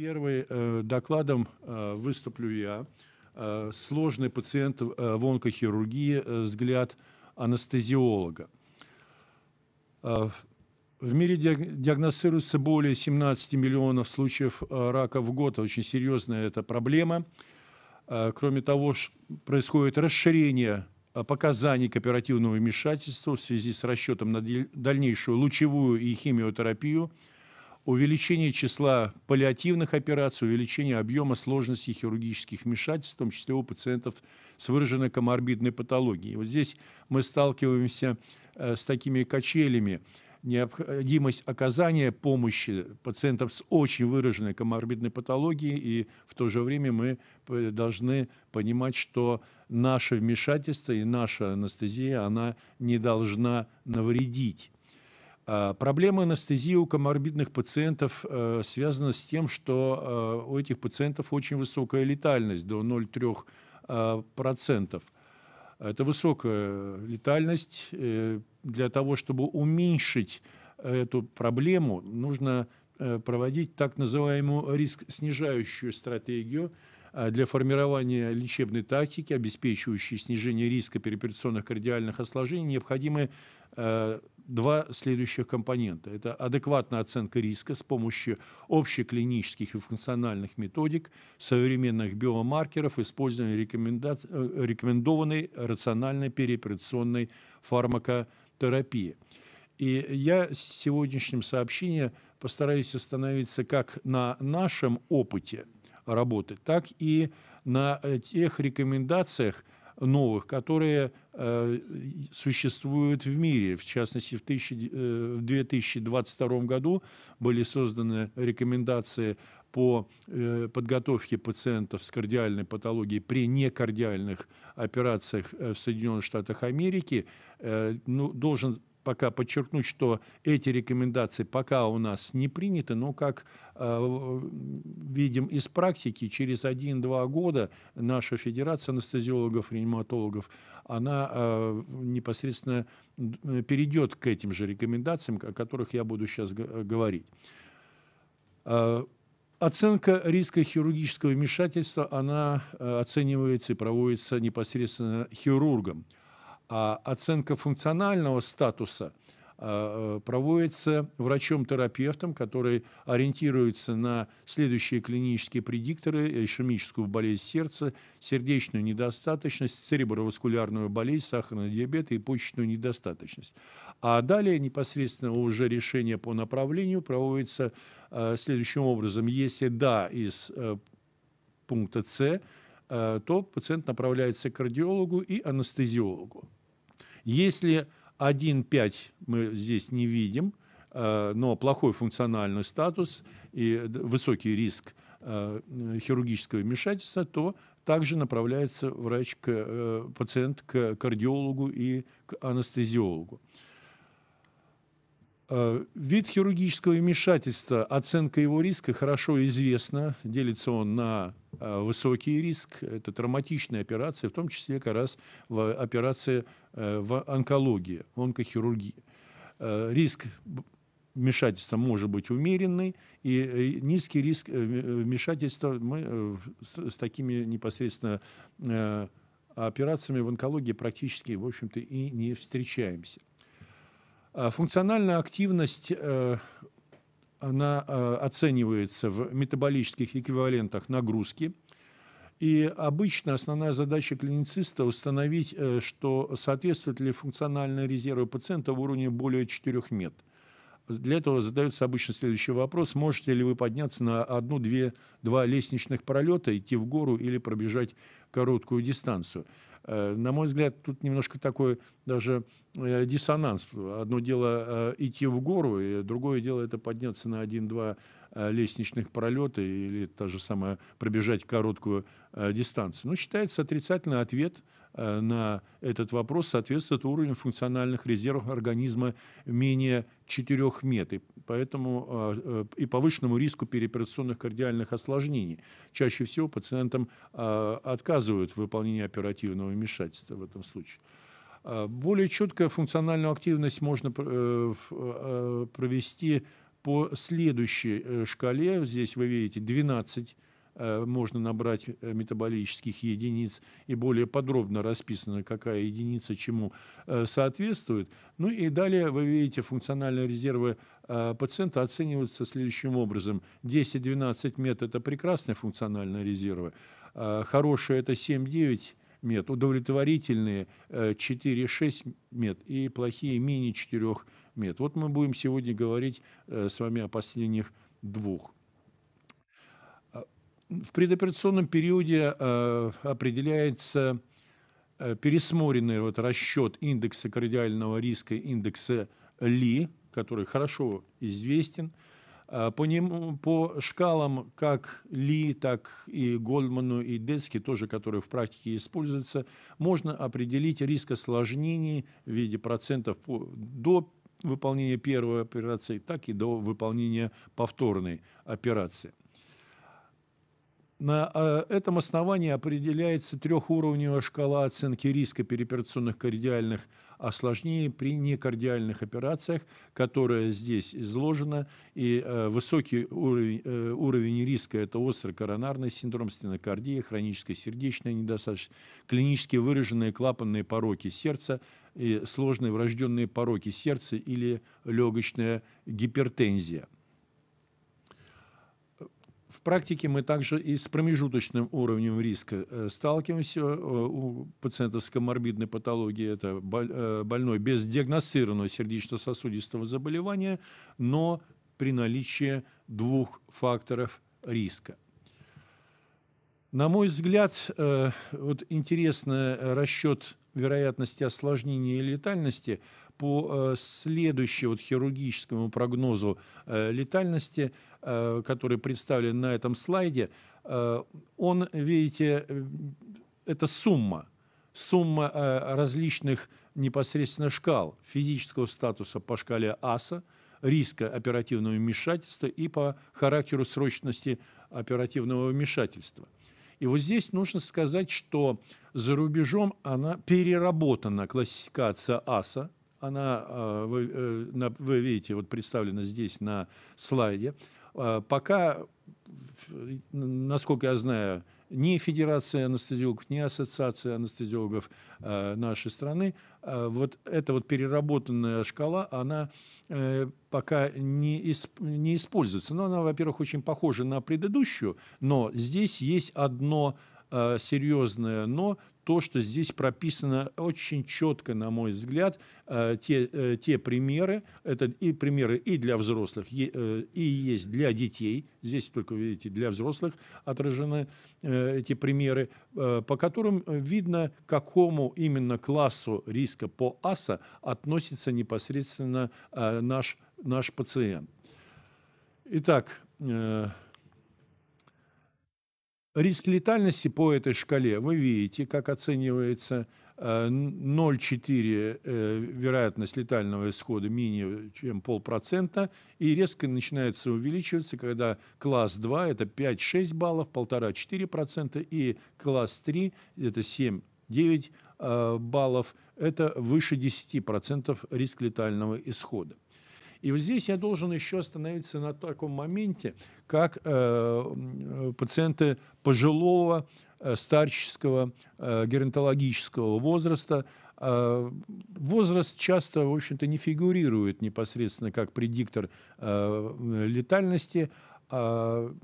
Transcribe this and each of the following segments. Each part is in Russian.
Первый э, докладом э, выступлю я. Э, сложный пациент э, в онкохирургии, э, взгляд анестезиолога. Э, в мире диагностируется более 17 миллионов случаев э, рака в год. Очень серьезная эта проблема. Э, кроме того, происходит расширение э, показаний к оперативному вмешательству в связи с расчетом на дальнейшую лучевую и химиотерапию – увеличение числа паллиативных операций, увеличение объема сложности хирургических вмешательств, в том числе у пациентов с выраженной коморбидной патологией. Вот здесь мы сталкиваемся э, с такими качелями. Необходимость оказания помощи пациентам с очень выраженной коморбидной патологией, и в то же время мы э, должны понимать, что наше вмешательство и наша анестезия, она не должна навредить а, проблема анестезии у коморбидных пациентов э, связана с тем, что э, у этих пациентов очень высокая летальность, до 0,3%. Э, Это высокая летальность. Для того, чтобы уменьшить эту проблему, нужно проводить так называемую риск-снижающую стратегию для формирования лечебной тактики, обеспечивающей снижение риска переоперационных кардиальных осложнений, необходимы два следующих компонента. Это адекватная оценка риска с помощью общеклинических и функциональных методик, современных биомаркеров, использования рекоменда... Э, рекомендованной рациональной переоперационной фармакотерапии. И я с сегодняшним сообщением постараюсь остановиться как на нашем опыте работы, так и на э, тех рекомендациях, новых, которые э, существуют в мире. В частности, в, 1000, э, в 2022 году были созданы рекомендации по э, подготовке пациентов с кардиальной патологией при некардиальных операциях в Соединенных Штатах Америки. Ну, должен пока подчеркнуть, что эти рекомендации пока у нас не приняты, но как э, видим из практики, через 1-2 года наша Федерация анестезиологов, реаниматологов, она э, непосредственно э, перейдет к этим же рекомендациям, о которых я буду сейчас э, говорить. Э, оценка риска хирургического вмешательства, она оценивается и проводится непосредственно хирургом – а оценка функционального статуса э, э, проводится врачом-терапевтом, который ориентируется на следующие клинические предикторы, ишемическую болезнь сердца, сердечную недостаточность, цереброваскулярную болезнь, сахарный диабет и почечную недостаточность. А далее непосредственно уже решение по направлению проводится э, следующим образом. Если да, из пункта С, то пациент направляется к кардиологу и анестезиологу. Если 1,5 мы здесь не видим, э, но плохой функциональный статус и высокий риск э, хирургического вмешательства, то также направляется врач к, э, пациент к кардиологу и к анестезиологу. Вид хирургического вмешательства, оценка его риска хорошо известна. Делится он на высокий риск. Это травматичные операции, в том числе как раз операции Э, в онкологии, в онкохирургии. Э, риск вмешательства может быть умеренный, и низкий риск э, вмешательства мы с такими непосредственно операциями в онкологии практически, в общем-то, и не встречаемся. А функциональная активность она оценивается в метаболических эквивалентах нагрузки – и обычно основная задача клинициста установить, э, что соответствует ли функциональные резервы пациента в уровне более 4 метров. Для этого задается обычно следующий вопрос. Можете ли вы подняться на одну-две два лестничных пролета, идти в гору или пробежать короткую дистанцию? Э, на мой взгляд, тут немножко такой даже э, диссонанс. Одно дело идти в гору, и другое дело это подняться на один-два Э, лестничных пролета или та же самая пробежать короткую э, дистанцию. Но ну, считается отрицательный ответ э, на этот вопрос соответствует уровню функциональных резервов организма менее 4 мет, и поэтому и повышенному риску переоперационных кардиальных осложнений. Чаще всего пациентам отказывают в выполнении оперативного вмешательства в этом случае. Более четкая функциональную активность можно провести по следующей э, шкале, здесь вы видите 12 э, можно набрать э, метаболических единиц и более подробно расписано, какая единица чему соответствует. Ну и далее вы видите функциональные резервы пациента оцениваются следующим образом. 10-12 мет – это прекрасные функциональные резервы. Хорошие – это 7-9 мет, удовлетворительные 4-6 э, мет и плохие менее 4 мет. Вот мы будем сегодня говорить э, с вами о последних двух. Э, в предоперационном периоде определяется пересмотренный вот расчет индекса кардиального риска, индекса Ли, который хорошо известен – Э, по, ним, по шкалам как Ли, так и Гольдману и Децки, тоже которые в практике используются, можно определить риск осложнений в виде процентов до выполнения первой операции, так и до выполнения повторной операции. На а, этом основании определяется трехуровневая шкала оценки риска переоперационных кардиальных осложнений при некардиальных операциях, которая здесь изложена. И э, высокий уровень, э, уровень риска – это острый коронарный синдром, стенокардия, хроническая сердечная недостаточность, клинически выраженные клапанные пороки сердца, и сложные врожденные пороки сердца или легочная гипертензия – в практике мы также и с промежуточным уровнем риска э, сталкиваемся э, у пациентов с коморбидной патологией. Это э, больной без диагностированного сердечно-сосудистого заболевания, но при наличии двух факторов риска. На мой взгляд, вот интересный расчет вероятности осложнения и летальности по э, следующему вот хирургическому прогнозу э, летальности, э, который представлен на этом слайде, он, видите, это сумма, сумма различных непосредственно шкал физического статуса по шкале АСА, риска оперативного вмешательства и по характеру срочности оперативного вмешательства. И вот здесь нужно сказать, что за рубежом она переработана, классификация АСА, она, а, вы, э, вы видите, вот представлена здесь на слайде. А, пока, насколько я знаю, ни Федерация анестезиологов, ни Ассоциация анестезиологов а, нашей страны, вот эта вот переработанная шкала, она э, пока не, исп, не используется. Но она, во-первых, очень похожа на предыдущую, но здесь есть одно серьезное «но», то, что здесь прописано очень четко, на мой взгляд, э, те, э, те примеры, это и примеры и для взрослых, э, и, есть для детей, здесь только, видите, для взрослых отражены эти примеры, по которым видно, к какому именно классу риска по АСА относится непосредственно наш, наш пациент. Итак, Риск летальности по этой шкале, вы видите, как оценивается 0,4 э, э, вероятность летального исхода менее чем полпроцента, и резко начинается увеличиваться, когда класс 2 – это 5-6 баллов, 1,5-4%, и класс 3 – это 7-9 э, баллов, это выше 10% риск летального исхода. И вот здесь я должен еще остановиться на таком моменте, как э, пациенты пожилого, э, старческого, э, геронтологического возраста. Э, возраст часто, в общем-то, не фигурирует непосредственно как предиктор э, летальности, а,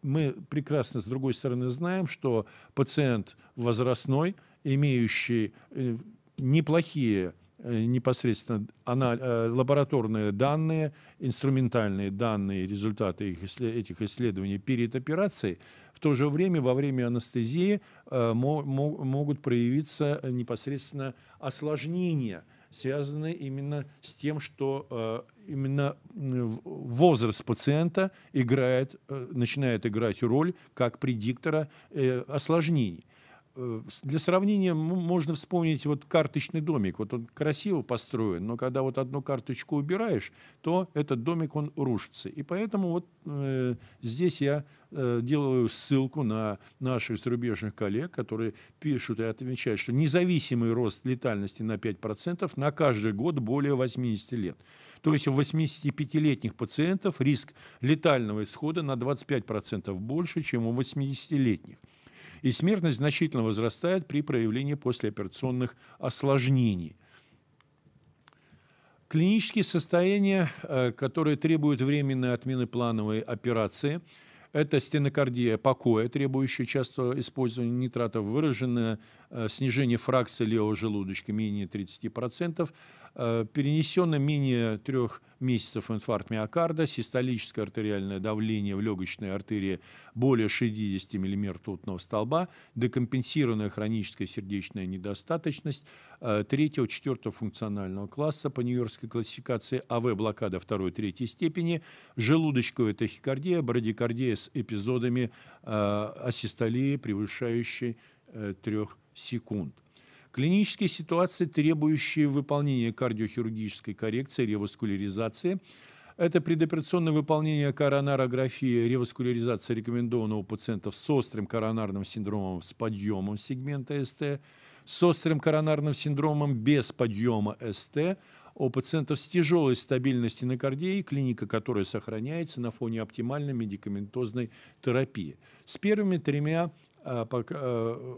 мы прекрасно, с другой стороны, знаем, что пациент возрастной, имеющий э, неплохие Э, непосредственно анал- э, лабораторные данные, инструментальные данные, результаты их, этих исследований перед операцией, в то же время во время анестезии э, могут проявиться непосредственно осложнения, связанные именно с тем, что именно возраст пациента играет, начинает играть роль как предиктора осложнений для сравнения можно вспомнить вот карточный домик. Вот он красиво построен, но когда вот одну карточку убираешь, то этот домик, он рушится. И поэтому вот э, здесь я э, делаю ссылку на наших зарубежных коллег, которые пишут и отмечают, что независимый рост летальности на 5% на каждый год более 80 лет. То есть у 85-летних пациентов риск летального исхода на 25% больше, чем у 80-летних. И смертность значительно возрастает при проявлении послеоперационных осложнений. Клинические состояния, э, которые требуют временной отмены плановой операции, это стенокардия покоя, требующая часто использования нитратов, выраженное э, снижение фракции левого желудочка менее 30%, Э, перенесено менее трех месяцев инфаркт миокарда, систолическое артериальное давление в легочной артерии более 60 мм ртутного столба, декомпенсированная хроническая сердечная недостаточность э, третьего, четвертого функционального класса по нью-йоркской классификации, АВ-блокада второй, третьей степени, желудочковая тахикардия, брадикардия с эпизодами э, асистолии, превышающей 3 секунд. Клинические ситуации, требующие выполнения кардиохирургической коррекции, реваскуляризации, это предоперационное выполнение коронарографии, реваскуляризация рекомендованного у пациентов с острым коронарным синдромом с подъемом сегмента СТ, с острым коронарным синдромом без подъема СТ, у пациентов с тяжелой стабильностью инокардии, клиника которая сохраняется на фоне оптимальной медикаментозной терапии. С первыми тремя а, э,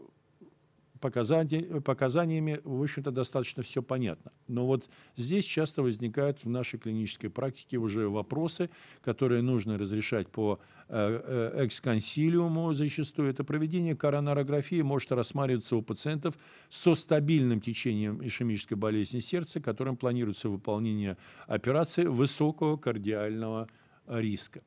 показания, показаниями, в общем-то, достаточно все понятно. Но вот здесь часто возникают в нашей клинической практике уже вопросы, которые нужно разрешать по э, э, эксконсилиуму зачастую. Это проведение коронарографии может рассматриваться у пациентов со стабильным течением ишемической болезни сердца, которым планируется выполнение операции высокого кардиального риска.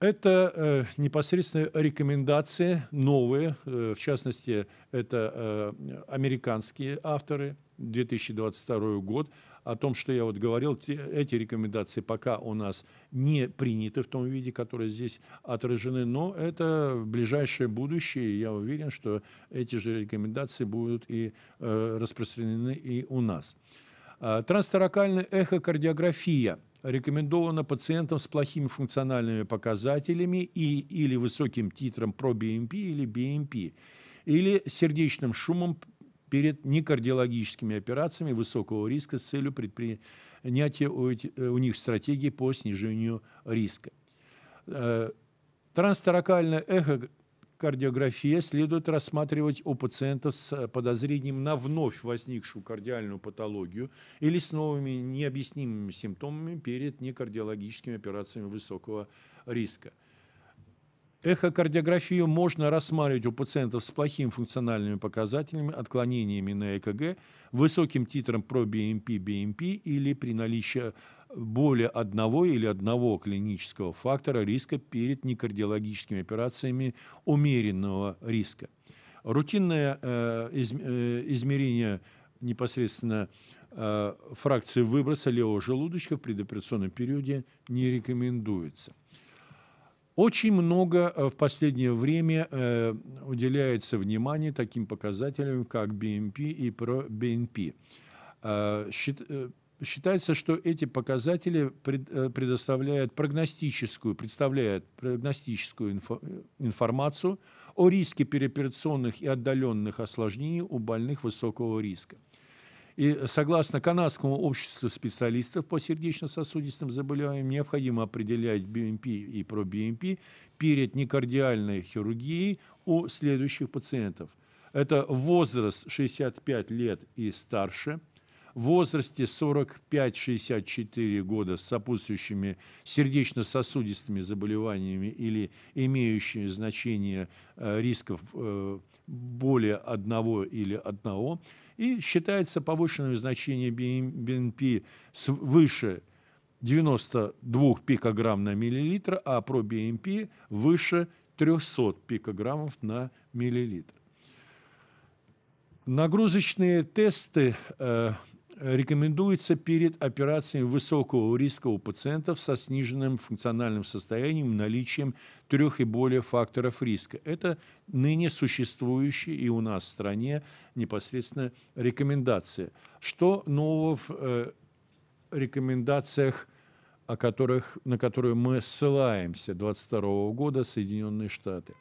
Это э, непосредственно рекомендации новые, э, в частности, это э, американские авторы, 2022 год, о том, что я вот говорил, те, эти рекомендации пока у нас не приняты в том виде, которые здесь отражены, но это в ближайшее будущее, я уверен, что эти же рекомендации будут и э, распространены и у нас. А, Трансторакальная эхокардиография – рекомендовано пациентам с плохими функциональными показателями и, или высоким титром ProBMP или BMP, или сердечным шумом перед некардиологическими операциями высокого риска с целью предпринятия у, э, у них стратегии по снижению риска. Э, Трансторакальная эхо кардиография следует рассматривать у пациента с э, подозрением на вновь возникшую кардиальную патологию или с новыми необъяснимыми симптомами перед некардиологическими операциями высокого риска. Эхокардиографию можно рассматривать у пациентов с плохими функциональными показателями, отклонениями на ЭКГ, высоким титром про BMP-BMP эм эм или при наличии более одного или одного клинического фактора риска перед некардиологическими операциями умеренного риска. Рутинное э, из, э, измерение непосредственно э, фракции выброса левого желудочка в предоперационном периоде не рекомендуется. Очень много э, в последнее время э, уделяется внимание таким показателям, как BMP и ProBNP. Э, э считается, что эти показатели э, предоставляют прогностическую, представляют прогностическую инфо, э, информацию о риске переоперационных и отдаленных осложнений у больных высокого риска. И согласно Канадскому обществу специалистов по сердечно-сосудистым заболеваниям, необходимо определять БМП и про пробмп перед некардиальной хирургией у следующих пациентов. Это возраст 65 лет и старше – в возрасте 45-64 года с сопутствующими сердечно-сосудистыми заболеваниями или имеющими значение э, рисков э, более одного или одного, и считается повышенным значение BNP выше 92 пикограмм на миллилитр, а про BMP выше 300 пикограммов на миллилитр. Нагрузочные тесты э, рекомендуется перед операцией высокого риска у пациентов со сниженным функциональным состоянием и наличием трех и более факторов риска. Это ныне существующие и у нас в стране непосредственно рекомендации. Что нового в э, рекомендациях, о которых, на которые мы ссылаемся 2022 года Соединенные Штаты?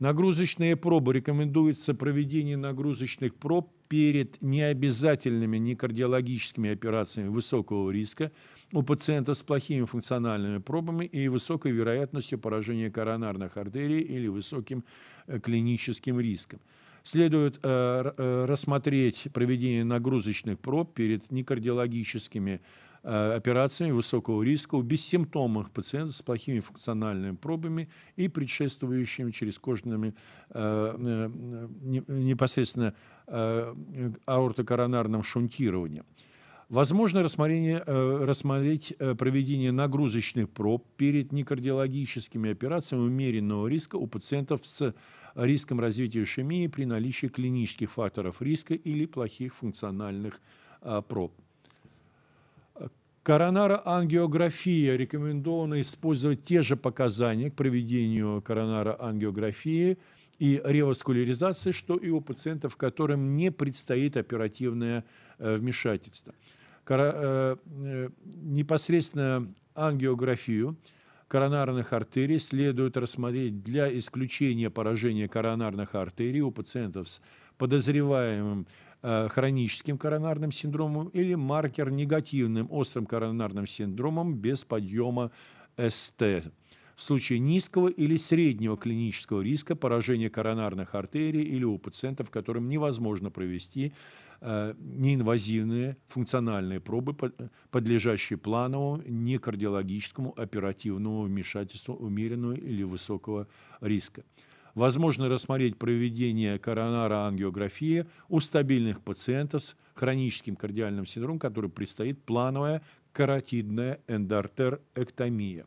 Нагрузочные пробы. Рекомендуется проведение нагрузочных проб перед необязательными некардиологическими операциями высокого риска у пациентов с плохими функциональными пробами и высокой вероятностью поражения коронарных артерий или высоким э, клиническим риском. Следует э, э, рассмотреть проведение нагрузочных проб перед некардиологическими э, операциями высокого риска у бессимптомных пациентов с плохими функциональными пробами и предшествующими через кожными э, э непосредственно Э, аортокоронарном шунтировании. Возможно рассмотрение, э, рассмотреть э, проведение нагрузочных проб перед некардиологическими операциями умеренного риска у пациентов с риском развития ишемии при наличии клинических факторов риска или плохих функциональных проб. Коронароангиография. Рекомендовано использовать те же показания к проведению коронароангиографии ангиографии и реваскуляризации, что и у пациентов, которым не предстоит оперативное э, вмешательство. Э, э, непосредственно ангиографию коронарных артерий следует рассмотреть для исключения поражения коронарных артерий у пациентов с подозреваемым хроническим коронарным синдромом или маркер негативным острым коронарным синдромом без подъема СТ в случае низкого или среднего клинического риска поражения коронарных артерий или у пациентов, которым невозможно провести э, неинвазивные функциональные пробы, подлежащие плановому некардиологическому оперативному вмешательству умеренного или высокого риска. Возможно рассмотреть проведение коронароангиографии у стабильных пациентов с хроническим кардиальным синдромом, который предстоит плановая каротидная эндартерэктомия.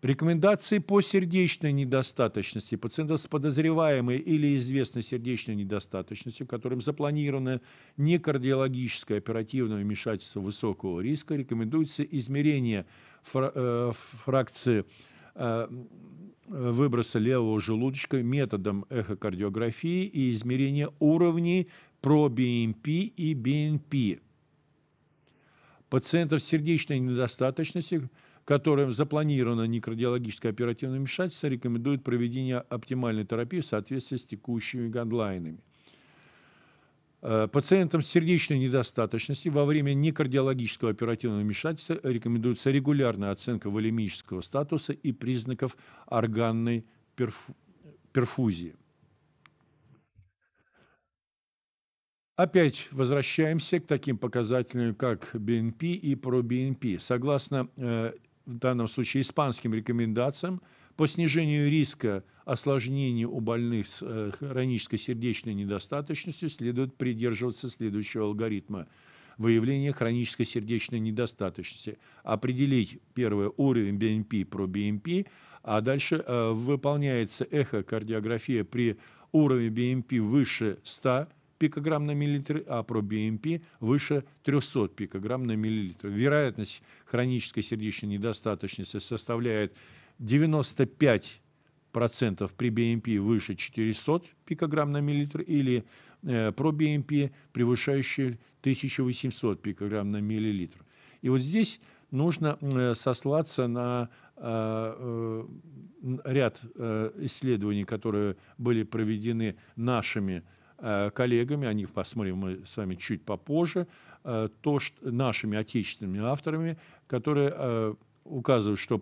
Рекомендации по сердечной недостаточности пациентов с подозреваемой или известной сердечной недостаточностью, которым запланировано некардиологическое оперативное вмешательство высокого риска, рекомендуется измерение э, фракции э, выброса левого желудочка методом эхокардиографии и измерение уровней пробиэмпи и БНП. Эм пациентов с сердечной недостаточностью – которым запланировано некардиологическое оперативное вмешательство, рекомендует проведение оптимальной терапии в соответствии с текущими гайдлайнами. Э, пациентам с сердечной недостаточностью во время некардиологического оперативного вмешательства рекомендуется регулярная оценка волемического статуса и признаков органной перф... перфузии. Опять возвращаемся к таким показателям, как BNP и ProBNP. Согласно э, в данном случае испанским рекомендациям по снижению риска осложнений у больных с э, хронической сердечной недостаточностью следует придерживаться следующего алгоритма выявления хронической сердечной недостаточности, определить первый уровень БНП про БНП, а дальше э, выполняется эхокардиография при уровне БНП выше 100, пикограмм на миллилитр, а про BMP выше 300 пикограмм на миллилитр. Вероятность хронической сердечной недостаточности составляет 95 процентов при BMP выше 400 пикограмм на миллилитр или э, про BMP превышающие 1800 пикограмм на миллилитр. И вот здесь нужно э, сослаться на э, э, ряд э, исследований, которые были проведены нашими Э, коллегами, о них посмотрим мы с вами чуть попозже, э, то, что, нашими отечественными авторами, которые э, указывают, что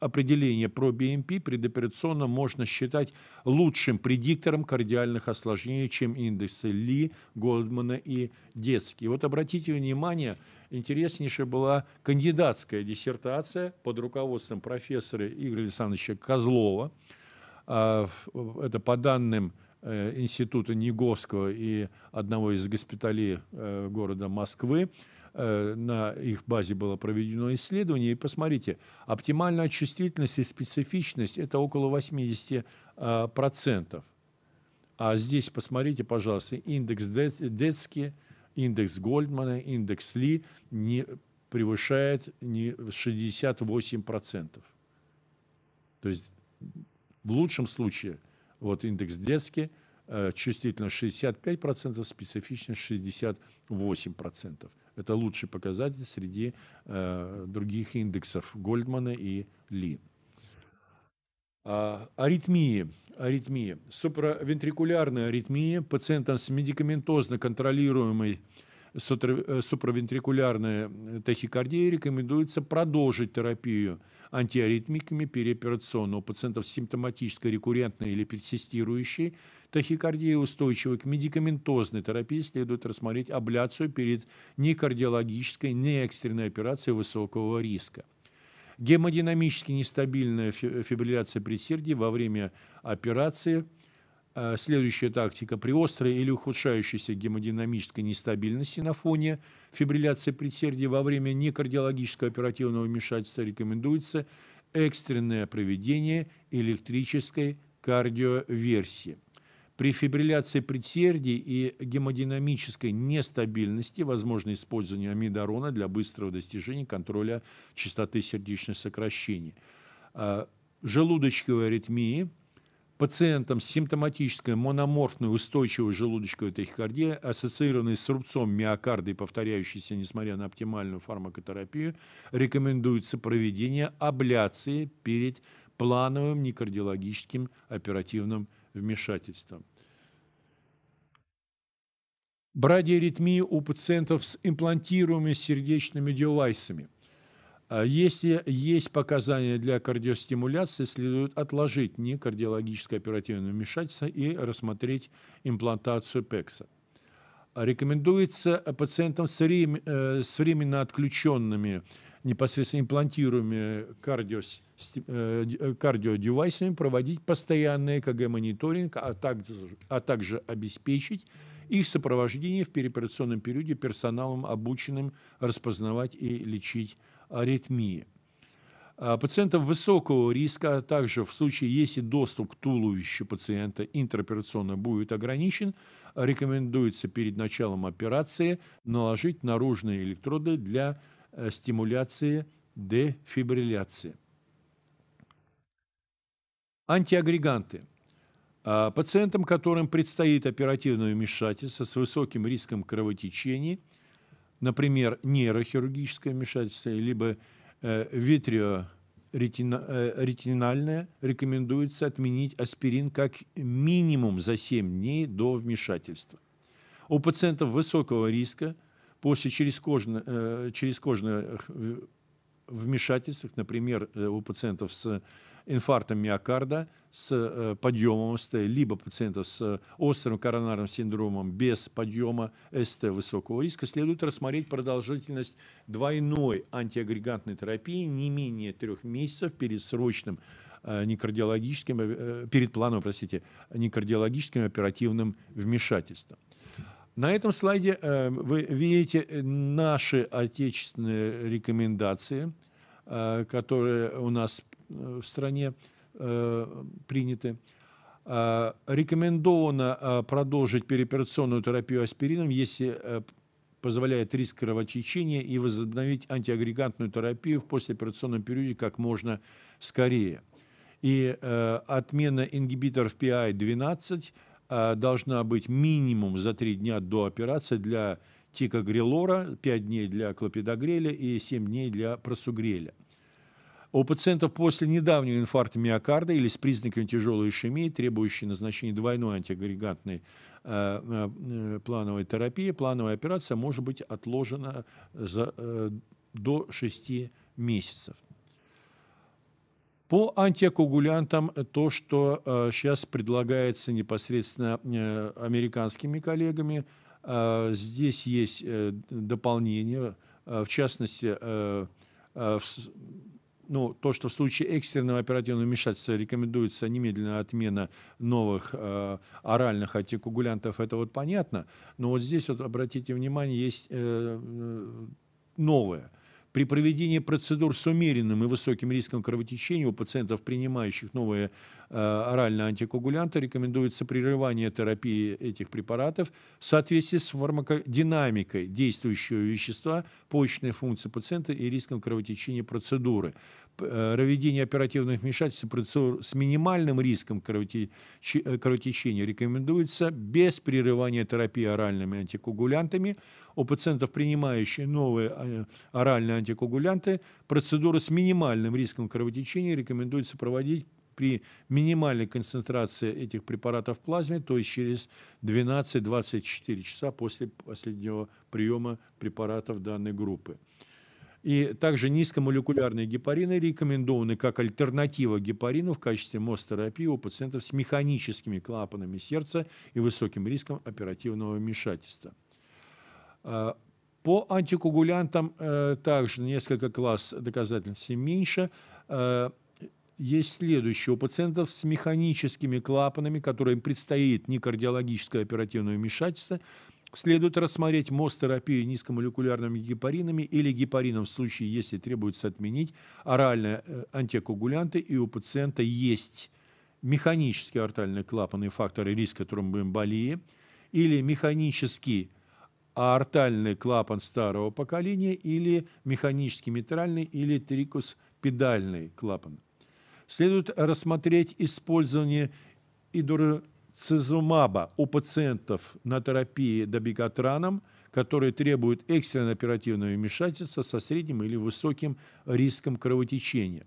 определение про BMP предоперационно можно считать лучшим предиктором кардиальных осложнений, чем индексы Ли, Голдмана и Детский. Вот обратите внимание, интереснейшая была кандидатская диссертация под руководством профессора Игоря Александровича Козлова. Это по данным Э, института Неговского и одного из госпиталей э, города Москвы. Э, на их базе было проведено исследование. И посмотрите, оптимальная чувствительность и специфичность – это около 80%. А здесь посмотрите, пожалуйста, индекс Детски, индекс Гольдмана, индекс Ли не превышает не 68%. То есть в лучшем случае – вот индекс детский, э, чувствительно 65%, специфичность 68%. Это лучший показатель среди э, других индексов Гольдмана и Ли. А, аритмии. Аритмии. Суправентрикулярная аритмия пациентам с медикаментозно контролируемой Э, суправентрикулярная э, тахикардия, рекомендуется продолжить терапию антиаритмиками переоперационно. У пациентов с симптоматической, рекуррентной или персистирующей тахикардией устойчивой к медикаментозной терапии следует рассмотреть абляцию перед некардиологической, неэкстренной операцией высокого риска. Гемодинамически нестабильная э, фибрилляция предсердий во время операции – Э, следующая тактика – при острой или ухудшающейся гемодинамической нестабильности на фоне фибрилляции предсердия во время некардиологического оперативного вмешательства рекомендуется экстренное проведение электрической кардиоверсии. При фибрилляции предсердий и гемодинамической нестабильности возможно использование амидорона для быстрого достижения контроля частоты сердечных сокращений. Э, желудочковой аритмии – пациентам с симптоматической мономорфной устойчивой желудочковой тахикардией, ассоциированной с рубцом миокарда и повторяющейся, несмотря на оптимальную фармакотерапию, рекомендуется проведение абляции перед плановым некардиологическим оперативным вмешательством. Брадиаритмия у пациентов с имплантируемыми сердечными девайсами – а если есть показания для кардиостимуляции, следует отложить не кардиологическое оперативное вмешательство и рассмотреть имплантацию пекса. Рекомендуется пациентам с, э, временно отключенными непосредственно имплантируемыми кардио, э, э, кардиодевайсами проводить постоянный ЭКГ-мониторинг, а также, а также обеспечить их сопровождение в переоперационном периоде персоналом, обученным распознавать и лечить аритмии. А, пациентам высокого риска, а также в случае, если доступ к туловищу пациента интероперационно будет ограничен, рекомендуется перед началом операции наложить наружные электроды для э, стимуляции дефибрилляции. Антиагреганты. А, пациентам, которым предстоит оперативное вмешательство с высоким риском кровотечения – например, нейрохирургическое вмешательство, либо э, витрио э, ретинальная рекомендуется отменить аспирин как минимум за 7 дней до вмешательства. У пациентов высокого риска после черескожных, э, черескожных вмешательств, например, э, у пациентов с инфарктом миокарда, с э, подъемом СТ, либо пациентов с э, острым коронарным синдромом без подъема СТ высокого риска, следует рассмотреть продолжительность двойной антиагрегантной терапии не менее трех месяцев перед срочным э, некардиологическим, перед планом, простите, некардиологическим оперативным вмешательством. На этом слайде вы видите наши отечественные рекомендации, которые у нас Э, в стране э, приняты. А, рекомендовано а, продолжить переоперационную терапию аспирином, если э, позволяет риск кровотечения, и возобновить антиагрегантную терапию в послеоперационном периоде как можно скорее. И э, отмена ингибиторов PI-12 э, а, должна быть минимум за 3 дня до операции для тикогрелора, 5 дней для клопидогреля и 7 дней для просугреля. У пациентов после недавнего инфаркта миокарда или с признаками тяжелой ишемии, требующей назначения двойной антиагрегантной э, э, плановой терапии, плановая операция может быть отложена за, э, до 6 месяцев. По антикоагулянтам то, что э, сейчас предлагается непосредственно э, американскими коллегами, э, здесь есть э, дополнение, э, в частности, э, э, в, ну, то, что в случае экстренного оперативного вмешательства рекомендуется немедленная отмена новых э, оральных антикоагулянтов, это вот понятно. Но вот здесь вот обратите внимание, есть э, э новое – при проведении процедур с умеренным и высоким риском кровотечения у пациентов, принимающих новые э, оральные антикоагулянты, рекомендуется прерывание терапии этих препаратов в соответствии с фармакодинамикой действующего вещества, почечной функции пациента и риском кровотечения процедуры. Э, проведение оперативных вмешательств и процедур с минимальным риском э, кровотечения рекомендуется без прерывания терапии оральными антикоагулянтами. У пациентов, принимающих новые э, оральные антикоагулянты, процедуры с минимальным риском кровотечения рекомендуется проводить при минимальной концентрации этих препаратов в плазме, то есть через 12-24 часа после последнего приема препаратов данной группы. И также низкомолекулярные гепарины рекомендованы как альтернатива гепарину в качестве мостерапии у пациентов с механическими клапанами сердца и высоким риском оперативного вмешательства. А, по антикоагулянтам э, также несколько класс доказательности меньше а, есть следующее. У пациентов с механическими клапанами, которым предстоит некардиологическое оперативное вмешательство, Следует рассмотреть мост терапию низкомолекулярными гепаринами или гепарином в случае, если требуется отменить оральные э, антикоагулянты и у пациента есть механические артальные клапаны и факторы риска тромбоэмболии или механический артальный клапан старого поколения или механический митральный или трикус-педальный клапан. Следует рассмотреть использование идур цизумаба у пациентов на терапии добегатраном, которые требуют экстренно оперативного вмешательства со средним или высоким риском кровотечения.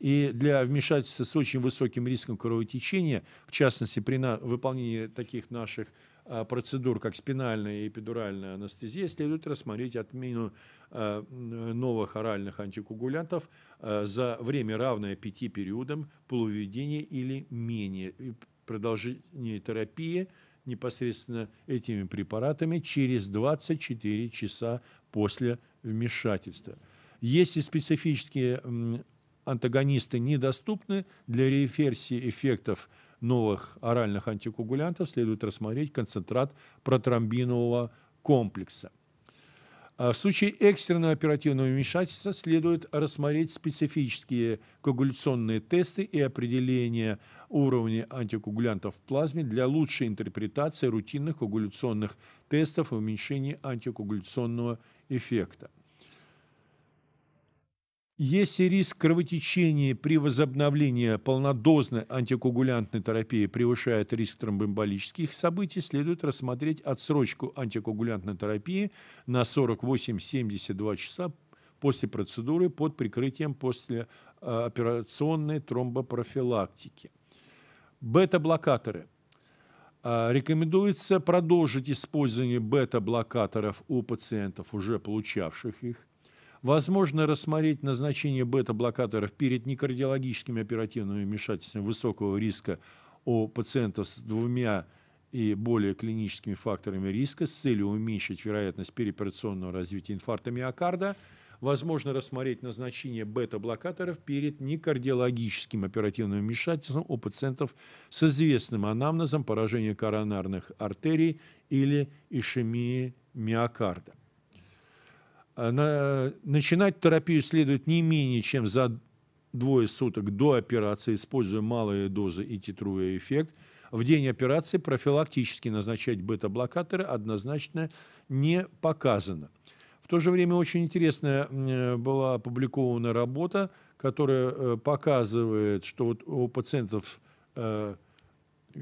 И для вмешательства с очень высоким риском кровотечения, в частности, при выполнении таких наших а, процедур, как спинальная и эпидуральная анестезия, следует рассмотреть отмену а, новых оральных антикоагулянтов а, за время, равное пяти периодам полуведения или менее, продолжительной терапии непосредственно этими препаратами через 24 часа после вмешательства. Если специфические антагонисты недоступны, для реверсии эффектов новых оральных антикоагулянтов следует рассмотреть концентрат протромбинового комплекса – а в случае экстренного оперативного вмешательства следует рассмотреть специфические коагуляционные тесты и определение уровня антикоагулянтов в плазме для лучшей интерпретации рутинных коагуляционных тестов и уменьшения антикоагуляционного эффекта. Если риск кровотечения при возобновлении полнодозной антикоагулянтной терапии превышает риск тромбоэмболических событий, следует рассмотреть отсрочку антикоагулянтной терапии на 48-72 часа после процедуры под прикрытием послеоперационной э, тромбопрофилактики. Бета-блокаторы. Э, рекомендуется продолжить использование бета-блокаторов у пациентов, уже получавших их Возможно рассмотреть назначение бета-блокаторов перед некардиологическими оперативными вмешательствами высокого риска у пациентов с двумя и более клиническими факторами риска с целью уменьшить вероятность переоперационного развития инфаркта миокарда. Возможно рассмотреть назначение бета-блокаторов перед некардиологическим оперативным вмешательством у пациентов с известным анамнезом поражения коронарных артерий или ишемии миокарда. Э, э, начинать терапию следует не менее чем за двое суток до операции, используя малые дозы и титруя эффект. В день операции профилактически назначать бета-блокаторы однозначно не показано. В то же время очень интересная э, была опубликована работа, которая показывает, что вот у пациентов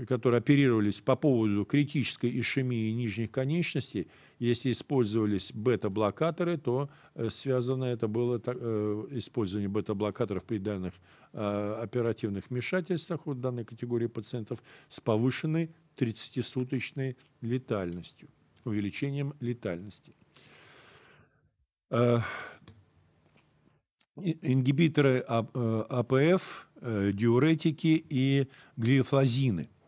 которые оперировались по поводу критической ишемии нижних конечностей, если использовались бета-блокаторы, то э, связано это было э, использование бета-блокаторов при данных э, оперативных вмешательствах у данной категории пациентов с повышенной 30-суточной летальностью, увеличением летальности. Ингибиторы АПФ, диуретики и глифлозины –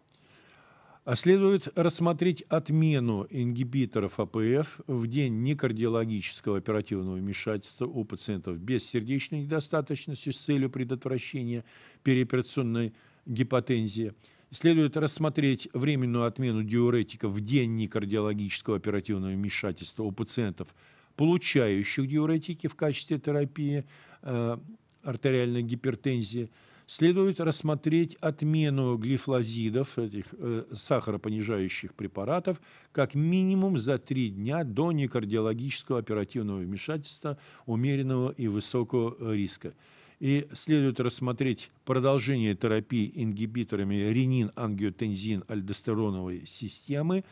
а Следует рассмотреть отмену ингибиторов АПФ в день некардиологического оперативного вмешательства у пациентов без сердечной недостаточности с целью предотвращения переоперационной гипотензии. Следует рассмотреть временную отмену диуретика в день некардиологического оперативного вмешательства у пациентов, получающих диуретики в качестве терапии э, артериальной гипертензии – Следует рассмотреть отмену глифлозидов, этих э, сахаропонижающих препаратов, как минимум за три дня до некардиологического оперативного вмешательства умеренного и высокого э, риска. И следует рассмотреть продолжение терапии ингибиторами ренин-ангиотензин-альдостероновой системы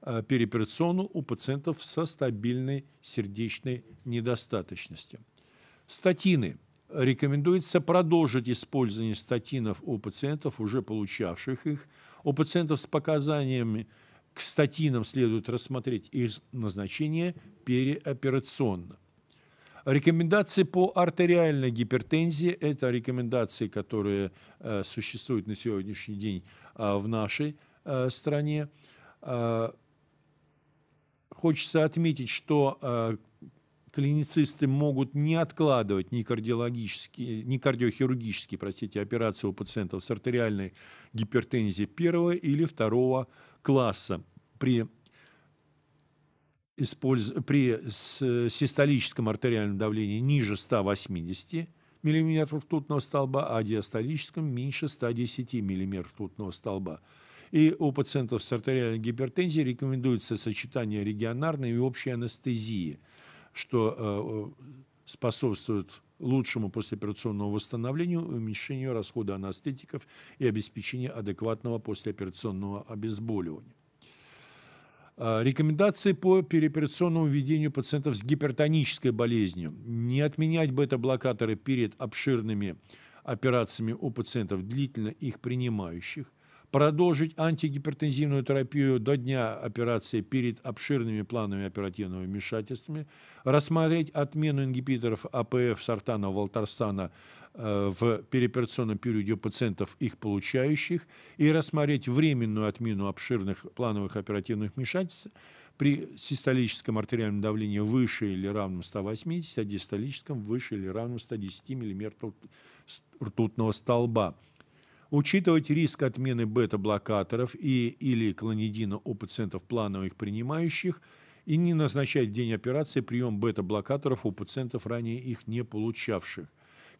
э, переоперационно у пациентов со стабильной сердечной недостаточностью. Статины – рекомендуется продолжить использование статинов у пациентов, уже получавших их. У пациентов с показаниями к статинам следует рассмотреть их назначение переоперационно. Рекомендации по артериальной гипертензии – это рекомендации, которые э, существуют на сегодняшний день э, в нашей э, стране. Э, хочется отметить, что э, клиницисты могут не откладывать ни кардиологические, ни кардиохирургические, простите, операции у пациентов с артериальной гипертензией первого или второго класса при использ... при систолическом артериальном давлении ниже 180 мм ртутного столба, а диастолическом меньше 110 мм ртутного столба. И у пациентов с артериальной гипертензией рекомендуется сочетание регионарной и общей анестезии – что э, способствует лучшему послеоперационному восстановлению, уменьшению расхода анестетиков и обеспечению адекватного послеоперационного обезболивания. Э, рекомендации по переоперационному введению пациентов с гипертонической болезнью. Не отменять бета-блокаторы перед обширными операциями у пациентов, длительно их принимающих – продолжить антигипертензивную терапию до дня операции перед обширными планами оперативного вмешательства, рассмотреть отмену ингибиторов АПФ сартана, волтарсана э, в переоперационном периоде пациентов, их получающих, и рассмотреть временную отмену обширных плановых оперативных вмешательств при систолическом артериальном давлении выше или равном 180, а диастолическом выше или равном 110 мм ртутного столба – учитывать риск отмены бета-блокаторов и или клонидина у пациентов плановых принимающих и не назначать в день операции прием бета-блокаторов у пациентов, ранее их не получавших.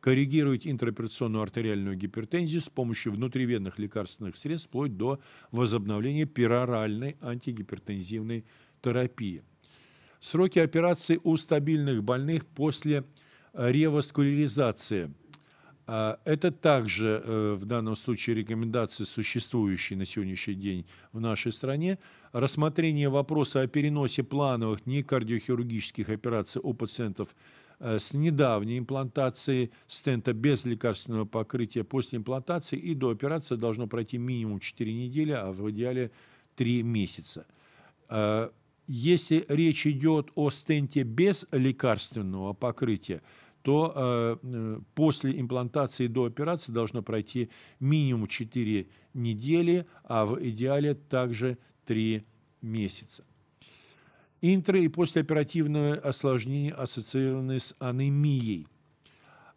Коррегировать интраоперационную артериальную гипертензию с помощью внутривенных лекарственных средств вплоть до возобновления пероральной антигипертензивной терапии. Сроки операции у стабильных больных после реваскуляризации – а, это также э, в данном случае рекомендации, существующие на сегодняшний день в нашей стране. Рассмотрение вопроса о переносе плановых некардиохирургических операций у пациентов э, с недавней имплантацией стента без лекарственного покрытия после имплантации и до операции должно пройти минимум 4 недели, а в идеале 3 месяца. А, если речь идет о стенте без лекарственного покрытия, то э, после имплантации до операции должно пройти минимум 4 недели, а в идеале также 3 месяца. Интро и послеоперативные осложнения, ассоциированы с анемией.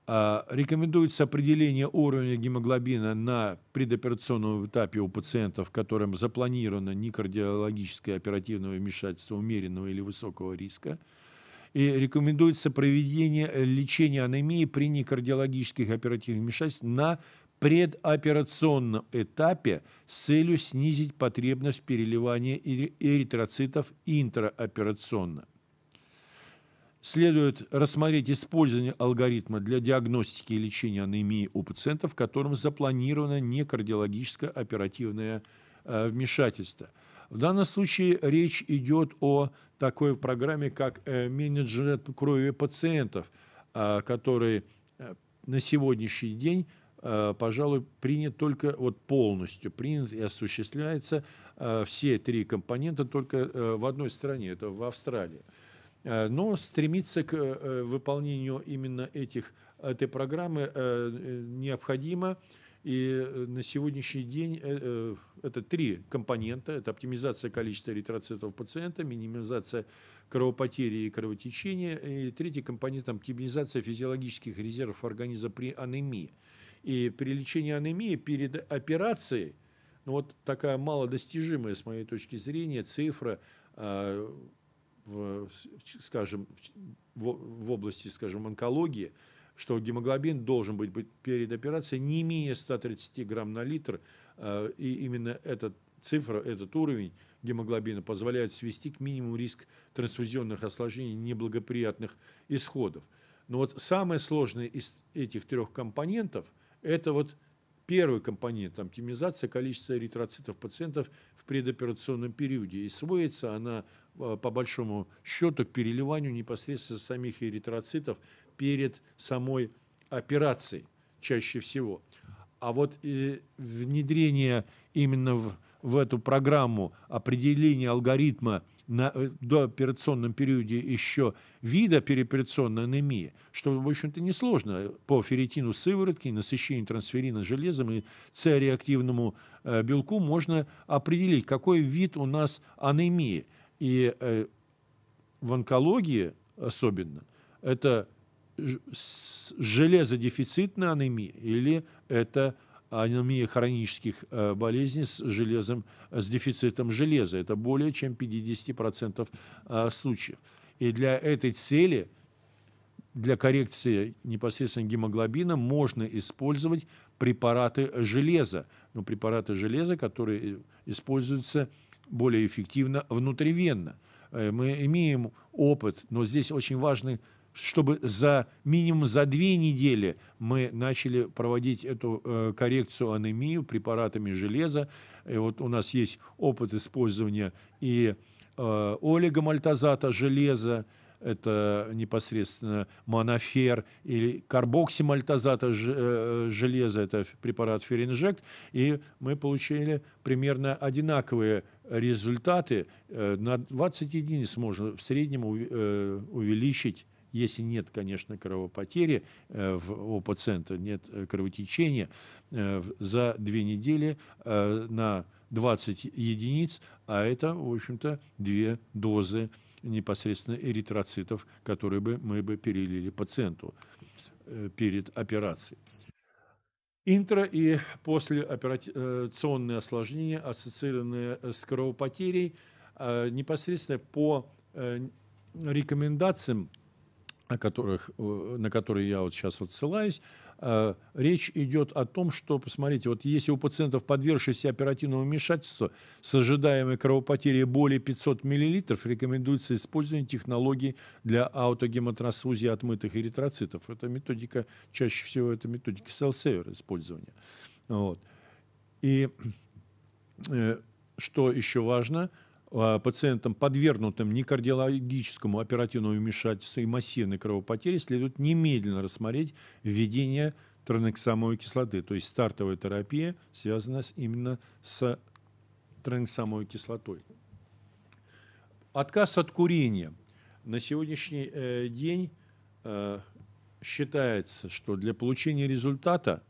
А, рекомендуется определение уровня гемоглобина на предоперационном этапе у пациентов, которым запланировано некардиологическое оперативное вмешательство умеренного или высокого риска – и рекомендуется проведение э, лечения анемии при некардиологических оперативных вмешательствах на предоперационном этапе с целью снизить потребность переливания эритроцитов интраоперационно. Следует рассмотреть использование алгоритма для диагностики и лечения анемии у пациентов, которым запланировано некардиологическое оперативное э, вмешательство – в данном случае речь идет о такой программе, как э, менеджмент крови пациентов, а, который э, на сегодняшний день э, пожалуй, принят только вот полностью, принят и осуществляется все три компонента только в одной стране, это в Австралии. Но стремиться к выполнению именно этих, этой программы необходимо, и на сегодняшний день это три компонента. Это оптимизация количества эритроцитов пациента, минимизация кровопотери и кровотечения. И третий компонент – оптимизация физиологических резервов организма при анемии. И при лечении анемии перед операцией, ну вот такая малодостижимая, с моей точки зрения, цифра а, в, скажем, в, в области, скажем, онкологии, что гемоглобин должен быть перед операцией не менее 130 грамм на литр, Э, и именно этот цифра, этот уровень гемоглобина позволяет свести к минимуму риск трансфузионных осложнений, неблагоприятных исходов. Но вот самое сложное из этих трех компонентов – это вот первый компонент – оптимизация количества эритроцитов пациентов в предоперационном периоде. И сводится она, э, по большому счету, к переливанию непосредственно самих эритроцитов перед самой операцией чаще всего. А вот э, внедрение именно в, в эту программу определения алгоритма на э, дооперационном периоде еще вида переоперационной анемии, что, в общем-то, несложно по ферритину сыворотки, насыщению трансферина железом и С-реактивному э, белку можно определить, какой вид у нас анемии. И э, в онкологии особенно это железодефицитная анемия или это анемия хронических э, болезней с железом, с дефицитом железа. Это более чем 50% э, случаев. И для этой цели, для коррекции непосредственно гемоглобина, можно использовать препараты железа. Но препараты железа, которые э, используются более эффективно внутривенно. Мы имеем опыт, но здесь очень важный чтобы за минимум за две недели мы начали проводить эту э, коррекцию анемию препаратами железа. И вот у нас есть опыт использования и э, олигомальтозата железа, это непосредственно монофер или карбоксимальтазата э, железа, это препарат Феринжект, и мы получили примерно одинаковые результаты. Э, на 20 единиц можно в среднем э, увеличить если нет, конечно, кровопотери э, у пациента, нет э, кровотечения, э, за две недели на 20 единиц, а это, в общем-то, две дозы непосредственно эритроцитов, которые бы мы бы перелили пациенту перед операцией. Интро- и послеоперационные осложнения, ассоциированные с кровопотерей, непосредственно по рекомендациям о которых, э, на которые я вот сейчас вот ссылаюсь, э, речь идет о том, что, посмотрите, вот если у пациентов, подвергшихся оперативному вмешательству, с ожидаемой кровопотерей более 500 мл, рекомендуется использование технологии для аутогемотрансфузии отмытых эритроцитов. Это методика, чаще всего это методика селсевер использования. Вот. И э, что еще важно – а, пациентам, подвергнутым некардиологическому оперативному вмешательству и массивной кровопотере, следует немедленно рассмотреть введение транексамовой кислоты. То есть стартовая терапия связанная именно с транексамовой кислотой. Отказ от курения. На сегодняшний э, день э, считается, что для получения результата,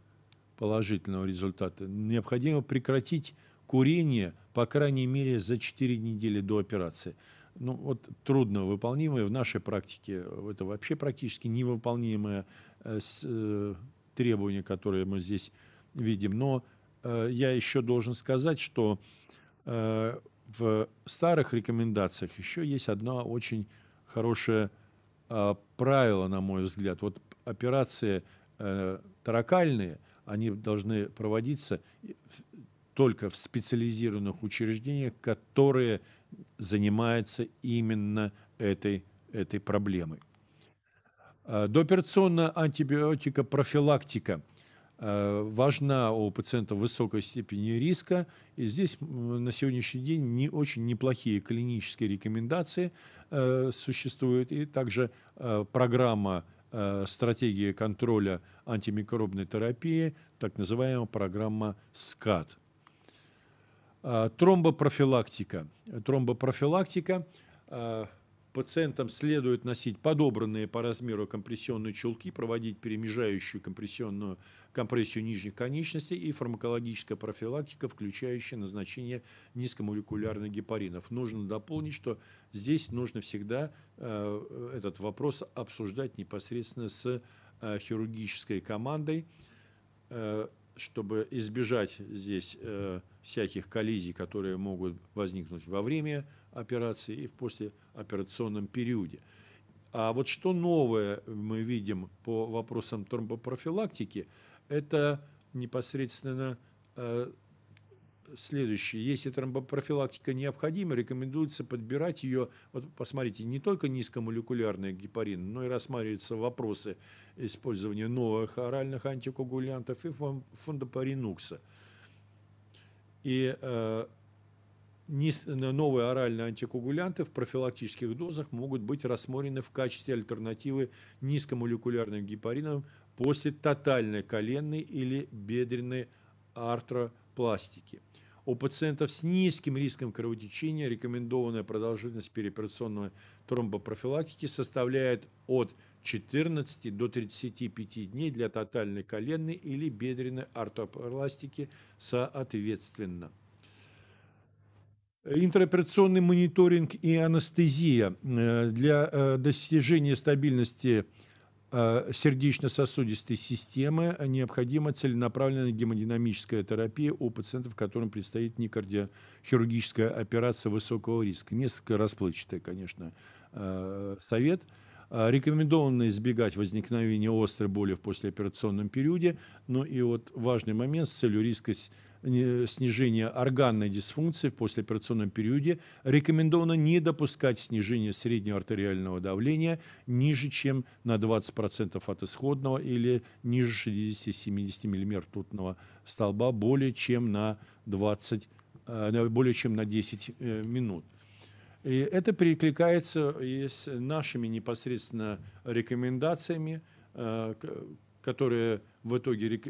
положительного результата, необходимо прекратить курение – по крайней мере, за 4 недели до операции. Ну, вот трудно выполнимое в нашей практике, это вообще практически невыполнимое э, э, требование, которое мы здесь видим. Но э, я еще должен сказать, что в старых рекомендациях еще есть одно очень хорошее правило, на мой взгляд. Вот операции таракальные, они должны проводиться только в специализированных учреждениях, которые занимаются именно этой, этой проблемой. А, Дооперационная антибиотика профилактика а, важна у пациентов высокой степени риска. И здесь на сегодняшний день не очень неплохие клинические рекомендации а, существуют. И также программа э, стратегии контроля антимикробной терапии, так называемая программа СКАТ. Э, тромбопрофилактика. Тромбопрофилактика. Э, пациентам следует носить подобранные по размеру компрессионные чулки, проводить перемежающую компрессионную компрессию нижних конечностей и фармакологическая профилактика, включающая назначение низкомолекулярных гепаринов. Нужно дополнить, что здесь нужно всегда э, этот вопрос обсуждать непосредственно с хирургической командой чтобы избежать здесь э, всяких коллизий, которые могут возникнуть во время операции и в послеоперационном периоде. А вот что новое мы видим по вопросам тромбопрофилактики, это непосредственно э, следующее. Если тромбопрофилактика необходима, рекомендуется подбирать ее, вот посмотрите, не только низкомолекулярные гепарин, но и рассматриваются вопросы использования новых оральных антикоагулянтов и фондопаринукса. И э, новые оральные антикоагулянты в профилактических дозах могут быть рассмотрены в качестве альтернативы низкомолекулярным гепаринам после тотальной коленной или бедренной артропатии пластики. У пациентов с низким риском кровотечения рекомендованная продолжительность переоперационной тромбопрофилактики составляет от 14 до 35 дней для тотальной коленной или бедренной артопластики соответственно. Интероперационный мониторинг и анестезия э, для э, достижения стабильности – Э, сердечно-сосудистой системы необходима целенаправленная гемодинамическая терапия у пациентов, которым предстоит некардиохирургическая операция высокого риска. Несколько расплывчатый, конечно, э, совет – Э, рекомендовано избегать возникновения острой боли в послеоперационном периоде. Ну и вот важный момент с целью риска снижения органной дисфункции в послеоперационном периоде рекомендовано не допускать снижения среднего артериального давления ниже, чем на 20% от исходного или ниже 60-70 мм ртутного столба более чем на 20 э, более чем на 10 э, минут. И это перекликается с нашими непосредственно рекомендациями, э, которые в итоге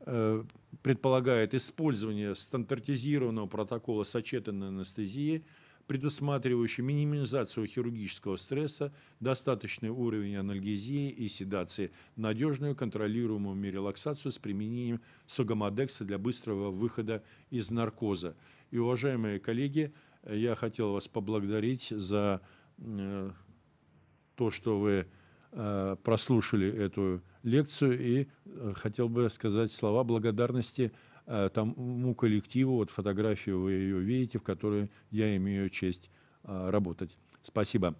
э, предполагают использование стандартизированного протокола сочетанной анестезии, предусматривающий минимизацию хирургического стресса, достаточный уровень анальгезии и седации, надежную контролируемую релаксацию с применением сугамодекса для быстрого выхода из наркоза. И, уважаемые коллеги, я хотел вас поблагодарить за э, то, что вы э, прослушали эту лекцию и э, хотел бы сказать слова благодарности тому коллективу, вот фотографию вы ее видите, в которой я имею честь работать. Спасибо.